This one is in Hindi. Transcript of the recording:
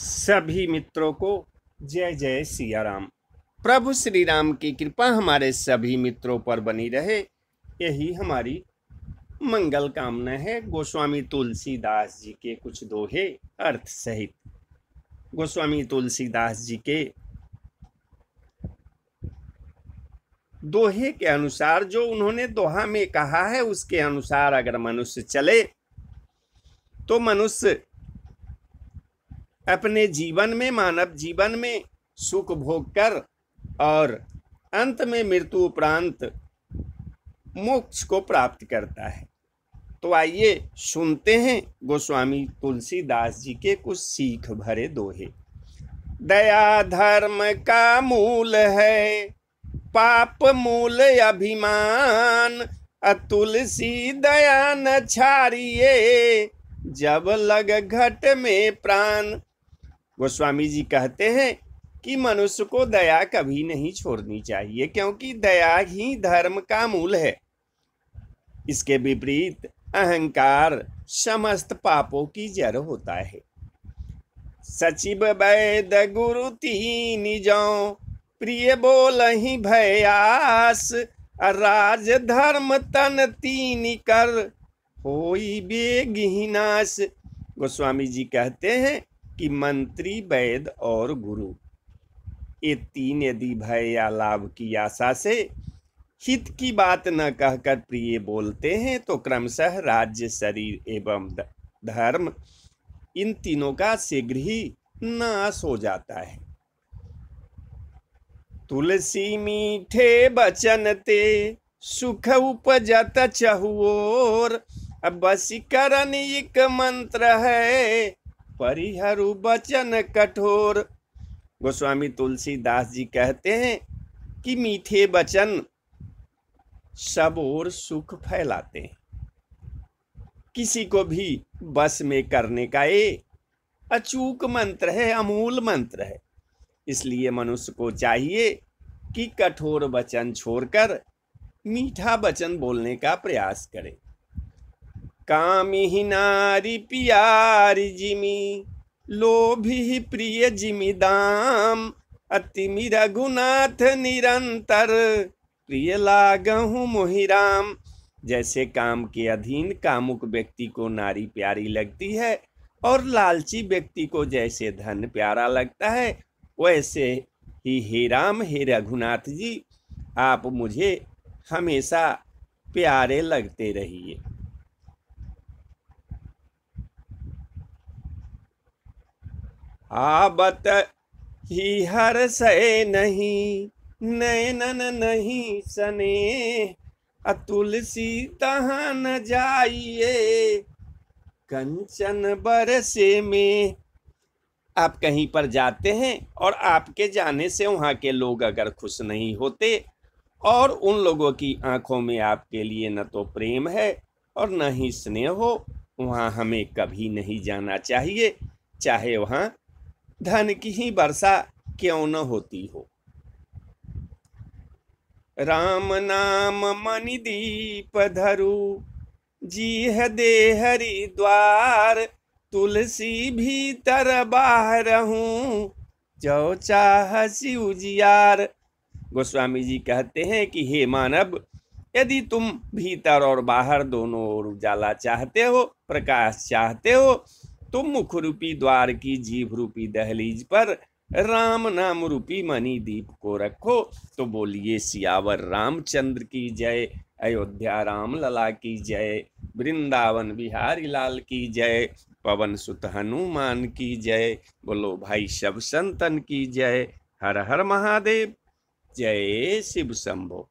सभी मित्रों को जय जय सिया राम प्रभु श्री राम की कृपा हमारे सभी मित्रों पर बनी रहे यही हमारी मंगल कामना है गोस्वामी तुलसीदास जी के कुछ दोहे अर्थ सहित गोस्वामी तुलसीदास जी के दोहे के अनुसार जो उन्होंने दोहा में कहा है उसके अनुसार अगर मनुष्य चले तो मनुष्य अपने जीवन में मानव जीवन में सुख भोग कर और अंत में मृत्यु उपरांत मोक्ष को प्राप्त करता है तो आइए सुनते हैं गोस्वामी तुलसीदास जी के कुछ सीख भरे दोहे दया धर्म का मूल है पाप मूल अभिमान अतुलसी दया न छारिए जब लग घट में प्राण गोस्वामी जी कहते हैं कि मनुष्य को दया कभी नहीं छोड़नी चाहिए क्योंकि दया ही धर्म का मूल है इसके विपरीत अहंकार समस्त पापों की जड़ होता है सचिव वैद गुरु तीन जो प्रिय बोल ही भयास राज धर्म तन तीन कर होई बेगिनाश गोस्वामी जी कहते हैं कि मंत्री वैद और गुरु ये तीन यदि भय या लाभ की आशा से हित की बात न कहकर प्रिय बोलते हैं तो क्रमशः राज्य शरीर एवं धर्म इन तीनों का शीघ्र ही नाश हो जाता है तुलसी मीठे बचन ते सुख उपजत चहुओर अब बसीकरण एक मंत्र है परिहरु बचन कठोर गोस्वामी तुलसीदास जी कहते हैं कि मीठे बचन सब और सुख फैलाते हैं किसी को भी बस में करने का ये अचूक मंत्र है अमूल मंत्र है इसलिए मनुष्य को चाहिए कि कठोर वचन छोड़कर मीठा वचन बोलने का प्रयास करें काम ही नारी प्यार जिमी लोभी ही प्रिय दाम अति मेरा गुनाथ निरंतर प्रिय लागहूँ मोहिराम जैसे काम के अधीन कामुक व्यक्ति को नारी प्यारी लगती है और लालची व्यक्ति को जैसे धन प्यारा लगता है वैसे ही हे राम हे रघुनाथ जी आप मुझे हमेशा प्यारे लगते रहिए आबत ही हर से नहीं नैनन नहीं सने अतुलसी तहाँ न जाइए कंचन बरसे में आप कहीं पर जाते हैं और आपके जाने से वहाँ के लोग अगर खुश नहीं होते और उन लोगों की आंखों में आपके लिए न तो प्रेम है और न ही स्नेह हो वहाँ हमें कभी नहीं जाना चाहिए चाहे वहाँ धन की ही वर्षा क्यों न होती हो राम नाम मणि दीप धरु जी है द्वार तुलसी भीतर बाहर हूं जो चाह शिव जियार गोस्वामी जी कहते हैं कि हे मानव यदि तुम भीतर और बाहर दोनों ओर उजाला चाहते हो प्रकाश चाहते हो तुम मुख रूपी द्वार की जीभ रूपी दहलीज पर राम नाम रूपी मणि दीप को रखो तो बोलिए सियावर रामचंद्र की जय अयोध्या राम लला की जय वृंदावन बिहारी लाल की जय पवन सुत हनुमान की जय बोलो भाई शब संतन की जय हर हर महादेव जय शिव शंभो